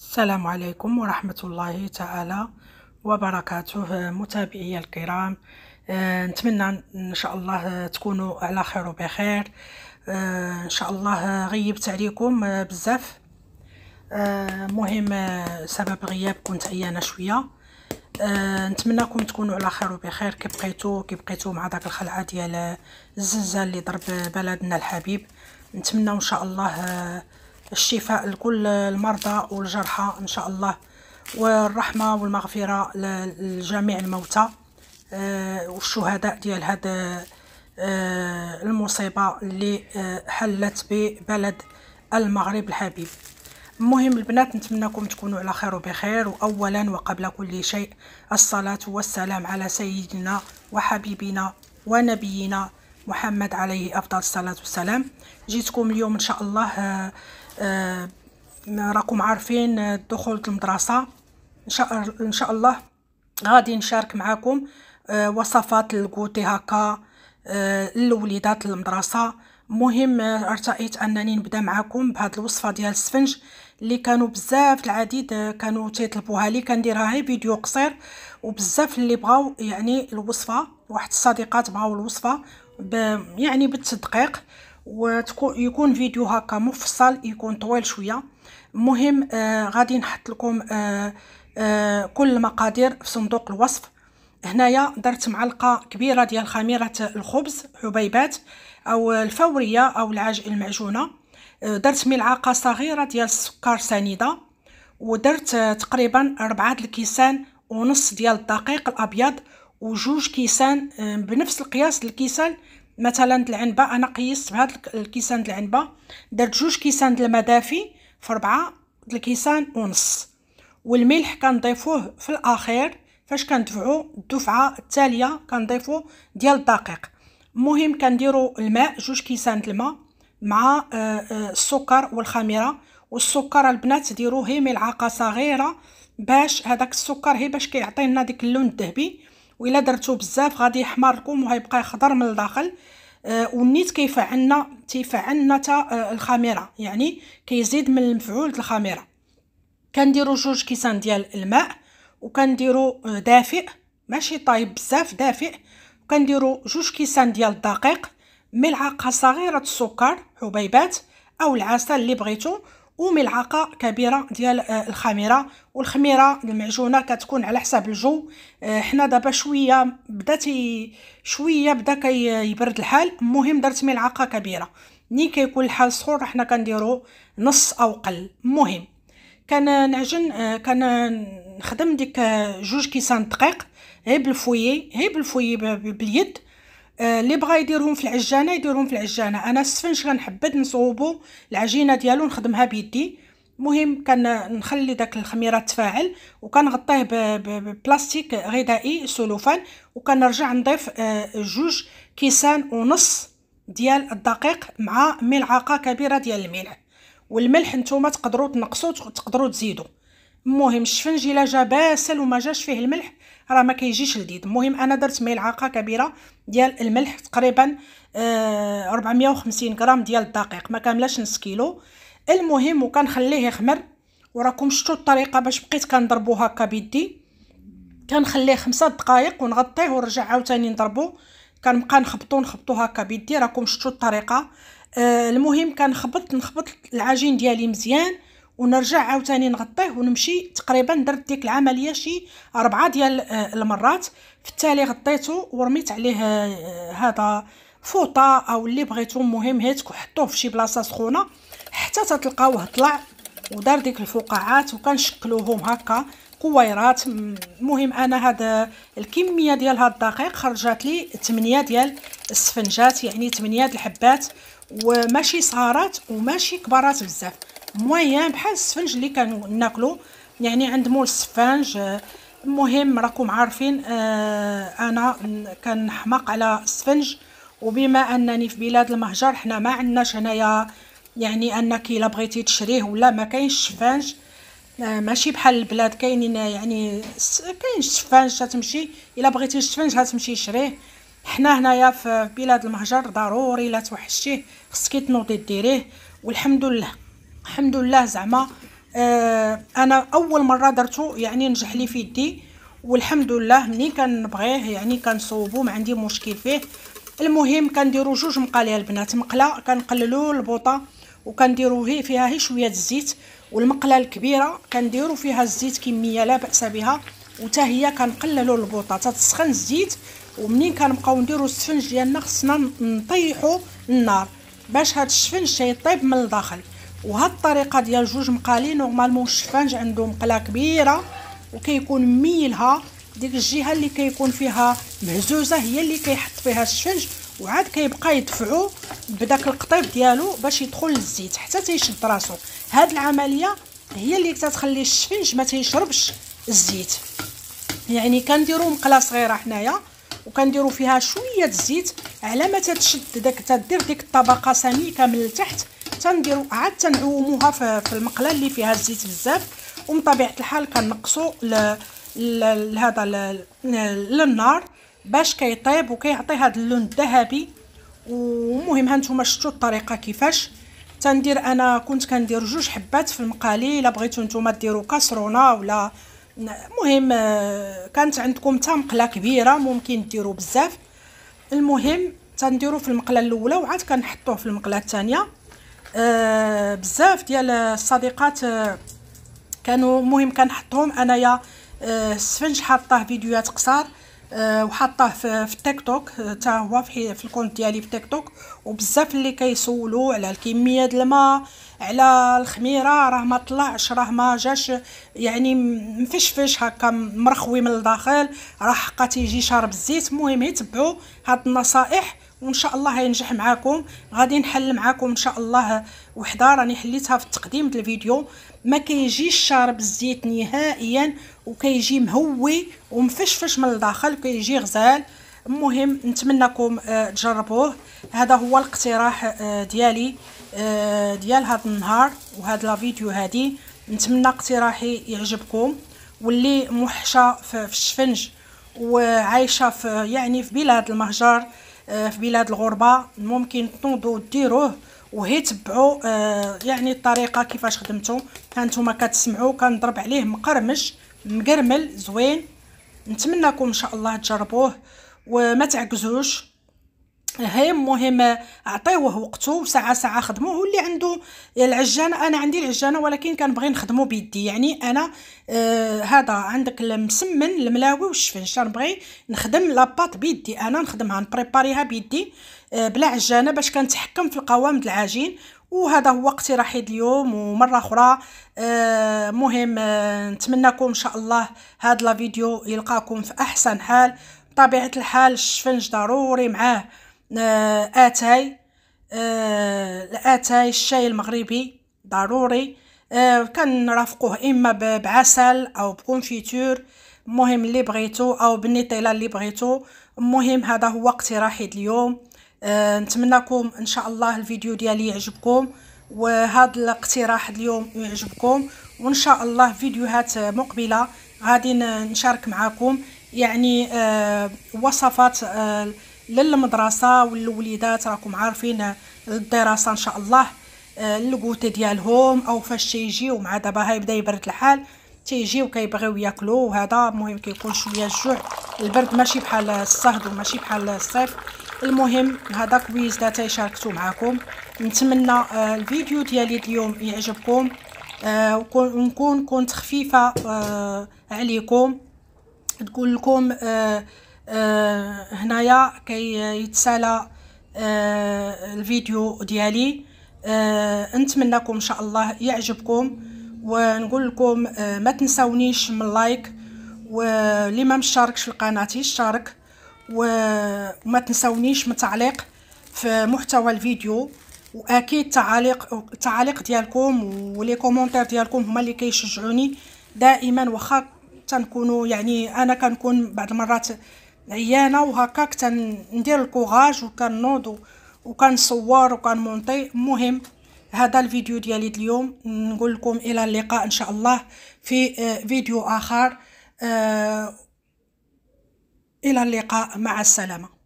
السلام عليكم ورحمة الله تعالى وبركاته متابعي الكرام آه، نتمنى إن شاء الله تكونوا على خير وبخير آه، إن شاء الله غيبت عليكم بزاف آه، مهم سبب غياب كنت عيانة شوية نتمنىكم تكونوا على خير وبخير كي بقيتو كي بقيتو مع داك الخلعه ديال الزلزال اللي ضرب بلدنا الحبيب نتمنى ان شاء الله الشفاء لكل المرضى والجرحى ان شاء الله والرحمه والمغفره لجميع الموتى آه، والشهداء ديال هذا آه، المصيبه اللي آه، حلت ببلد المغرب الحبيب المهم البنات نتمنىكم تكونوا على خير وبخير واولا وقبل كل شيء الصلاه والسلام على سيدنا وحبيبنا ونبينا محمد عليه افضل الصلاه والسلام جيتكم اليوم ان شاء الله آه، راكم عارفين الدخول آه، المدرسة ان شاء ان شاء الله غادي نشارك معكم آه، وصفات الكوتي هكا للوليدات المدرسة مهم ارتأيت انني نبدا معكم بهاد الوصفه ديال السفنج اللي كانوا بزاف العديد كانوا تيطلبوها لي كنديرها غير فيديو قصير وبزاف اللي بغاو يعني الوصفه واحد الصديقات بغاو الوصفه يعني بالتدقيق ويكون فيديو هكا مفصل يكون طويل شويه مهم آه غادي نحط لكم آه آه كل المقادير في صندوق الوصف هنايا درت معلقه كبيره ديال خميره الخبز حبيبات او الفوريه او العج المعجونه آه، درت ملعقه صغيره ديال السكر سنيده ودرت آه، تقريبا ربعة الكيسان ونص ديال الدقيق الابيض وجوج كيسان آه، بنفس القياس الكيسان مثلا العنبه انا قيست بهاد الكيسان العنبه درت جوج كيسان المدافي في ربعة الكيسان ونص والملح كنضيفوه في الاخير فاش كندفعو الدفعه التاليه كنضيفو ديال الدقيق المهم كنديرو الماء جوج كيسان الماء مع آه، آه، السكر والخميره والسكر البنات ديروه هي ملعقه صغيره باش هذاك السكر هي باش كيعطينا ديك اللون الذهبي وإلا درتو بزاف غادي يحمر لكم وغيبقى خضر من الداخل آه والنيت كيفعلنا تيفعلنا تا آه، الخميره يعني كيزيد من المفعول الخميره كنديرو جوج كيسان ديال الماء وكنديروا آه، دافئ ماشي طايب بزاف دافئ وكنديرو جوج كيسان ديال الدقيق ملعقه صغيره السكر حبيبات او العسل اللي بغيتو وملعقه كبيره ديال آه، الخميره والخميره المعجونه كتكون على حساب الجو آه، حنا دابا شويه بدا شويه بدا كيبرد الحال المهم درت ملعقه كبيره ني كيكون الحال سخون حنا كنديرو نص او قل المهم كنعجن آه، نخدم ديك جوج كيسان دقيق غير بالفويي غير بالفويي باليد آه، اللي بغا يديرهم في العجانه يديرهم في العجانه انا السفنج غنحبد نصوبو العجينه ديالو نخدمها بيدي المهم نخلي داك الخميره تفاعل وكنغطيه ببلاستيك غذائي سلوفان وكنرجع نضيف آه، جوج كيسان ونص ديال الدقيق مع ملعقه كبيره ديال الملح والملح نتوما تقدروا تنقصوا تقدروا تزيدوا المهم الشفنج الا جا باسل وما جاش فيه الملح راه ما كيجيش لذيذ المهم انا درت ملعقه كبيره ديال الملح تقريبا آه 450 غرام ديال الدقيق ما كاملاش نص كيلو المهم وكنخليه يخمر وراكم شفتوا الطريقه باش بقيت كنضربو هكا بيدي كنخليه خمسة دقائق ونغطيه ونرجع عاوتاني نضربو كنبقى نخبطو نخبطو هكا بيدي راكم شفتوا الطريقه آه المهم كنخبط نخبط العجين ديالي مزيان ونرجع عاوتاني نغطيه ونمشي تقريبا درت ديك العمليه شي أربعة ديال آه، المرات في التالي غطيته ورميت عليه آه، هذا فوطه او اللي بغيتو المهم هيك حطوه في شي بلاصه سخونه حتى تتلقاوه طلع ودار ديك الفقاعات وكنشكلوهم هكا كويرات المهم انا هاد الكميه ديال هاد الدقيق خرجت لي 8 ديال السفنجات يعني 8 الحبات وماشي صغارات وماشي كبارات بزاف مويان بحال السفنج اللي كناكلو يعني عند مول السفنج المهم راكم عارفين آه انا كنحماق على السفنج وبما انني في بلاد المهجر حنا ما عندناش هنايا يعني انك الا بغيتي تشريه ولا ما كاينش سفنج آه ماشي بحال البلاد كاينين يعني كاين شفانج تمشي الا بغيتي السفنج غتمشي شريه حنا هنايا في بلاد المهجر ضروري لا توحشتيه خصك تنوضي ديريه والحمد لله الحمد لله زعما آه انا اول مره درتو يعني نجح لي في يدي والحمد لله ملي كنبغيه يعني كنصوبو ما عندي مشكل فيه المهم كنديرو جوج مقالي البنات مقله كنقللو البوطه وكنديروه فيها هي شويه الزيت والمقله الكبيره كنديرو فيها الزيت كميه لا باس بها وتا هي كنقللو البوطه تتسخن الزيت ومنين كنبقاو نديرو السفنج ديالنا خصنا نطيحو النار باش هاد السفنج تيطيب من الداخل وهاد الطريقه ديال جوج مقالي نورمالمون الشفانج عنده مقله كبيره وكيكون ميلها ديك الجهه اللي كيكون فيها مهزوزه هي اللي كيحط فيها الشفنج وعاد كيبقى يدفعو بداك القطيف ديالو باش يدخل للزيت حتى تيشد راسو هاد العمليه هي اللي تتخلي الشفنج ما تيشربش الزيت يعني كنديرو مقله صغيره حنايا وكنديرو فيها شويه الزيت على ما تتشد داك تدير ديك الطبقه سميكه من التحت حتى نديرو عاد تنعوموها في المقله اللي فيها الزيت بزاف ومن طبيعه الحال كنقصوا لهذا للنار باش كيطيب وكيعطي هذا اللون الذهبي ومهم ها نتوما شفتوا الطريقه كيفاش تندير انا كنت كندير جوج حبات في المقالي الا بغيتو نتوما ديروا كسرونه ولا المهم آه، كانت عندكم حتى مقله كبيره ممكن ديروا بزاف المهم تنديروا في المقله الاولى وعاد كنحطوه في المقله الثانيه آه، بزاف ديال الصديقات آه، كانوا مهم كنحطهم انايا السفنج آه، حاطاه فيديوهات قصار وحاطاه في, في تيك توك حتى هو في, في الكونت ديالي في تيك توك وبزاف اللي كيسولوا على الكميه ديال الماء على الخميره راه ما طلعش راه ما جاش يعني مفشفش هكا مرخوي من الداخل راه حقا تيجي شارب الزيت المهم يتبعوا هاد النصائح وان شاء الله هينجح معاكم غادي نحل معاكم ان شاء الله وحده راني حليتها في التقديم ديال الفيديو ما كيجيش شارب الزيت نهائيا وكيجي مهوي ومفشفش من الداخل كيجي غزال المهم نتمنىكم آه، تجربوه هذا هو الاقتراح آه، ديالي آه، ديال هذا النهار وهذا الفيديو هذه نتمنى اقتراحي يعجبكم واللي موحشه في الشفنج وعايشه في يعني في بلاد المهجر آه، في بلاد الغربه ممكن تنوضوا ديروه وهي تبعوا آه، يعني الطريقه كيفاش ها هانتوما كتسمعوا كنضرب عليه مقرمش مقرمل زوين نتمنىكم ان شاء الله تجربوه وما تعكزوش هام مهم عطيوه وقته ساعه ساعه خدموه واللي عنده العجانه انا عندي العجانه ولكن كنبغي نخدمو بيدي يعني انا آه هذا عندك المسمن الملاوي والشفنشه بغي نخدم لاباط بيدي انا نخدمها نبريباريها بيدي آه بلا عجانه باش كنتحكم في القوام د العجين وهذا هو اقتراحي اليوم ومره اخرى آه مهم آه نتمنىكم ان شاء الله هذا الفيديو يلقاكم في احسن حال بطبيعه الحال الشفنج ضروري معاه آه، اتاي آه، الاتاي الشاي المغربي ضروري آه، كنرافقوه اما بعسل او بكونفيتور المهم اللي بغيتو او بالنيتيلا اللي بغيتو المهم هذا هو اقتراحي اليوم نتمنىكم ان شاء الله الفيديو ديالي يعجبكم وهذا الاقتراح اليوم يعجبكم وان شاء الله فيديوهات مقبله غادي نشارك معكم يعني وصفات أه للمدرسه والوليدات راكم عارفين الدراسه ان شاء الله آه، الكوتي ديالهم او فاش تيجيو مع دابا بدا يبرد الحال تيجيو كيبغيو ياكلوا وهذا المهم كيكون شويه الجوع البرد ماشي بحال الصهد وماشي بحال الصيف المهم هذا كويز دا تيشاركتو معكم نتمنى آه، الفيديو ديالي اليوم يعجبكم آه، ونكون كنت خفيفه عليكم تقول لكم آه آه، هنايا كي يتسالى آه، الفيديو ديالي آه، نتمنىكم ان شاء الله يعجبكم ونقول لكم ما تنسونيش من لايك واللي ما مشاركش في القناه يشارك وما تنسونيش من تعليق في محتوى الفيديو واكيد تعاليق التعاليق ديالكم ولي كومونتير ديالكم هما اللي كيشجعوني دائما واخا تنكونوا يعني انا كنكون بعض المرات عيانه وهكاك تندير الكوغاج وكنوض وكنصور وكنمونطي المهم هذا الفيديو ديالي اليوم نقول لكم الى اللقاء ان شاء الله في فيديو اخر الى اللقاء مع السلامه